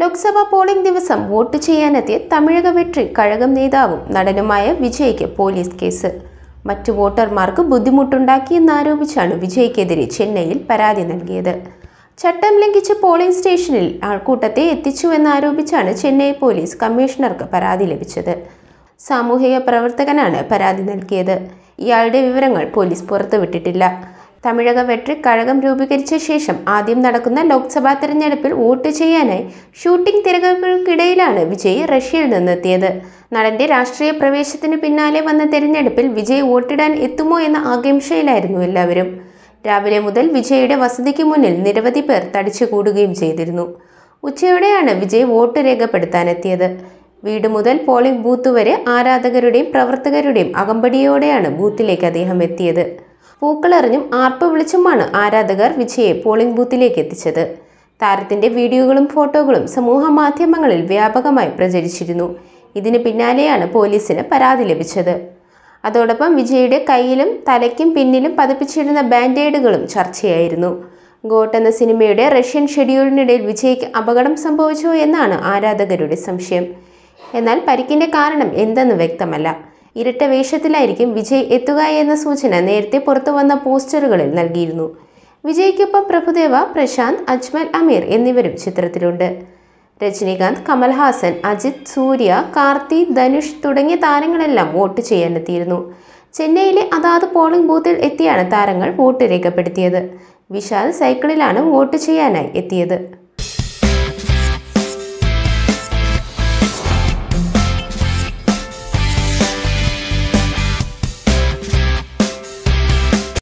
Lok Sabha polling ദിവസം vote ചെയ്യാനെത്തിയ തമിഴക വെട്രി കഴകം നേതാവും നടനുമായ വിജയ്ക്ക് പോലീസ് കേസ് മറ്റു വോട്ടർമാർക്ക് ബുദ്ധിമുട്ടുണ്ടാക്കിയെന്നാരോപിച്ചാണ് വിജയ്ക്കെതിരെ ചെന്നൈയിൽ പരാതി നൽകിയത് ചട്ടം ലംഘിച്ച് പോളിംഗ് സ്റ്റേഷനിൽ ആൾക്കൂട്ടത്തെ എത്തിച്ചുവെന്നാരോപിച്ചാണ് ചെന്നൈ പോലീസ് കമ്മീഷണർക്ക് പരാതി ലഭിച്ചത് സാമൂഹിക പ്രവർത്തകനാണ് പരാതി നൽകിയത് ഇയാളുടെ വിവരങ്ങൾ പോലീസ് പുറത്തുവിട്ടിട്ടില്ല തമിഴക വെട്രി കഴകം രൂപീകരിച്ച ശേഷം ആദ്യം നടക്കുന്ന ലോക്സഭാ തെരഞ്ഞെടുപ്പിൽ വോട്ട് ചെയ്യാനായി ഷൂട്ടിംഗ് തിരകൾക്കിടയിലാണ് വിജയ് റഷ്യയിൽ നിന്നെത്തിയത് നടന്റെ രാഷ്ട്രീയ പ്രവേശത്തിന് പിന്നാലെ വന്ന തെരഞ്ഞെടുപ്പിൽ വിജയ് വോട്ടിടാൻ എത്തുമോ എന്ന ആകാംക്ഷയിലായിരുന്നു എല്ലാവരും രാവിലെ മുതൽ വിജയുടെ വസതിക്ക് മുന്നിൽ നിരവധി പേർ തടിച്ചു കൂടുകയും ചെയ്തിരുന്നു ഉച്ചയോടെയാണ് വിജയ് വോട്ട് രേഖപ്പെടുത്താനെത്തിയത് വീട് മുതൽ പോളിംഗ് ബൂത്ത് വരെ ആരാധകരുടെയും പ്രവർത്തകരുടെയും അകമ്പടിയോടെയാണ് ബൂത്തിലേക്ക് അദ്ദേഹം എത്തിയത് പൂക്കളെറിഞ്ഞും ആർപ്പ് വിളിച്ചുമാണ് ആരാധകർ വിജയെ പോളിംഗ് ബൂത്തിലേക്ക് എത്തിച്ചത് താരത്തിന്റെ വീഡിയോകളും ഫോട്ടോകളും സമൂഹ മാധ്യമങ്ങളിൽ വ്യാപകമായി പ്രചരിച്ചിരുന്നു ഇതിന് പിന്നാലെയാണ് പോലീസിന് പരാതി ലഭിച്ചത് അതോടൊപ്പം വിജയുടെ കയ്യിലും തലയ്ക്കും പിന്നിലും പതിപ്പിച്ചിരുന്ന ബാൻഡേഡുകളും ചർച്ചയായിരുന്നു ഗോട്ട് എന്ന സിനിമയുടെ റഷ്യൻ ഷെഡ്യൂളിനിടയിൽ വിജയ്ക്ക് അപകടം സംഭവിച്ചു എന്നാണ് ആരാധകരുടെ സംശയം എന്നാൽ പരിക്കിന്റെ കാരണം എന്തെന്ന് വ്യക്തമല്ല ഇരട്ട വേഷത്തിലായിരിക്കും വിജയ് എത്തുക എന്ന സൂചന നേരത്തെ പുറത്തു വന്ന പോസ്റ്ററുകളിൽ നൽകിയിരുന്നു വിജയ്ക്കൊപ്പം പ്രഭുദേവ പ്രശാന്ത് അജ്മൽ അമീർ എന്നിവരും ചിത്രത്തിലുണ്ട് രജനീകാന്ത് കമൽഹാസൻ അജിത് സൂര്യ കാർത്തി ധനുഷ് തുടങ്ങിയ താരങ്ങളെല്ലാം വോട്ട് ചെയ്യാനെത്തിയിരുന്നു ചെന്നൈയിലെ അതാത് പോളിംഗ് ബൂത്തിൽ എത്തിയാണ് താരങ്ങൾ വോട്ട് രേഖപ്പെടുത്തിയത് വിശാൽ സൈക്കിളിലാണ് വോട്ട് ചെയ്യാനായി എത്തിയത്